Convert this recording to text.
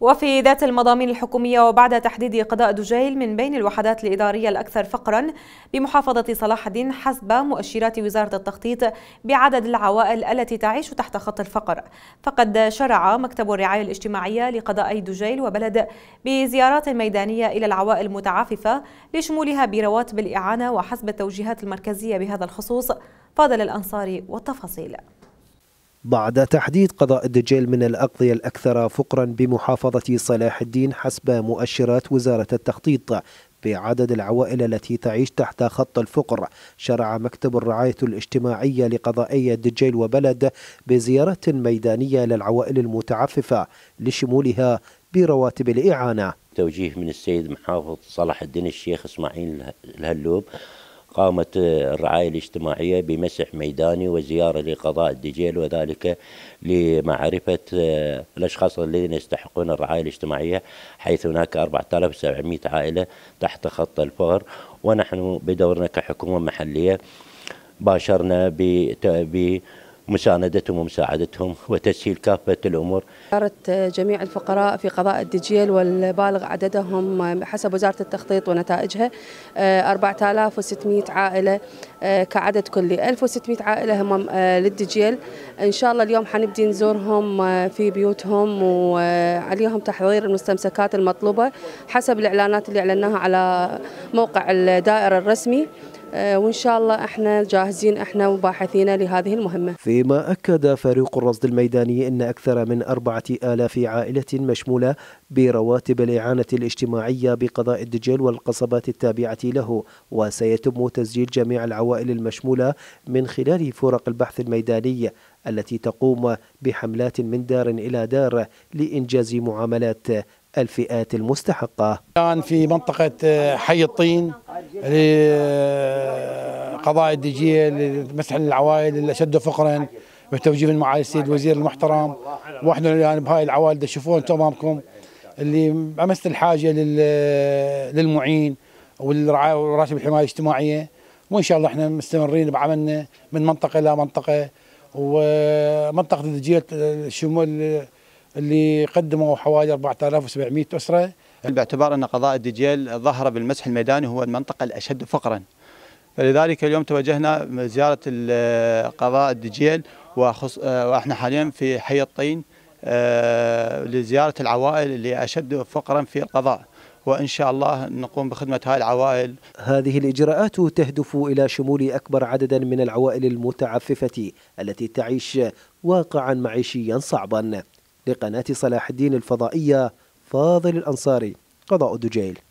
وفي ذات المضامين الحكومية وبعد تحديد قضاء دجيل من بين الوحدات الإدارية الأكثر فقرا بمحافظة صلاح الدين حسب مؤشرات وزارة التخطيط بعدد العوائل التي تعيش تحت خط الفقر فقد شرع مكتب الرعاية الاجتماعية لقضاء دجيل وبلد بزيارات ميدانية إلى العوائل المتعاففة لشمولها برواتب الإعانة وحسب التوجيهات المركزية بهذا الخصوص فاضل الأنصاري والتفاصيل بعد تحديد قضاء الدجيل من الأقضية الأكثر فقرا بمحافظة صلاح الدين حسب مؤشرات وزارة التخطيط بعدد العوائل التي تعيش تحت خط الفقر شرع مكتب الرعاية الاجتماعية لقضائي الدجيل وبلد بزيارة ميدانية للعوائل المتعففة لشمولها برواتب الإعانة توجيه من السيد محافظ صلاح الدين الشيخ إسماعيل الهلوب قامت الرعاية الاجتماعية بمسح ميداني وزيارة لقضاء الدجيل وذلك لمعرفة آه، الأشخاص الذين يستحقون الرعاية الاجتماعية حيث هناك 4700 عائلة تحت خط الفقر ونحن بدورنا كحكومة محلية باشرنا ب مساندتهم ومساعدتهم وتسهيل كافة الأمور زارت جميع الفقراء في قضاء الدجيل والبالغ عددهم حسب وزارة التخطيط ونتائجها 4600 آه، عائلة آه، كعدد كلي 1600 عائلة هم آه، للدجيل إن شاء الله اليوم حنبدي نزورهم في بيوتهم وعليهم تحضير المستمسكات المطلوبة حسب الإعلانات اللي أعلناها على موقع الدائرة الرسمي آه، وإن شاء الله احنا جاهزين احنا وباحثين لهذه المهمة فيما أكد فريق الرصد الميداني أن أكثر من أربعة آلاف عائلة مشمولة برواتب الإعانة الاجتماعية بقضاء الدجل والقصبات التابعة له وسيتم تسجيل جميع العوائل المشمولة من خلال فرق البحث الميداني التي تقوم بحملات من دار إلى دار لإنجاز معاملات الفئات المستحقة الآن في منطقة حي الطين لقضاء آه، الدجية لمسح العوائل اللي شدوا فقرا بتوجيه معالي السيد الوزير المحترم واحنا يعني بهاي العوائل تشوفون انتم امامكم اللي امس الحاجه للمعين والراتب الحمايه الاجتماعيه وان شاء الله احنا مستمرين بعملنا من منطقه الى منطقه ومنطقه الدجيل الشمول اللي قدموا حوالي 4700 اسره باعتبار أن قضاء الدجيل ظهر بالمسح الميداني هو المنطقة الأشد فقرا فلذلك اليوم توجهنا زيارة قضاء الدجيل وخص... وإحنا حاليا في حي الطين آه، لزيارة العوائل اللي أشد فقرا في القضاء وإن شاء الله نقوم بخدمة هاي العوائل هذه الإجراءات تهدف إلى شمول أكبر عددا من العوائل المتعففة التي تعيش واقعا معيشيا صعبا لقناة صلاح الدين الفضائية فاضل الأنصاري قضاء الدجيل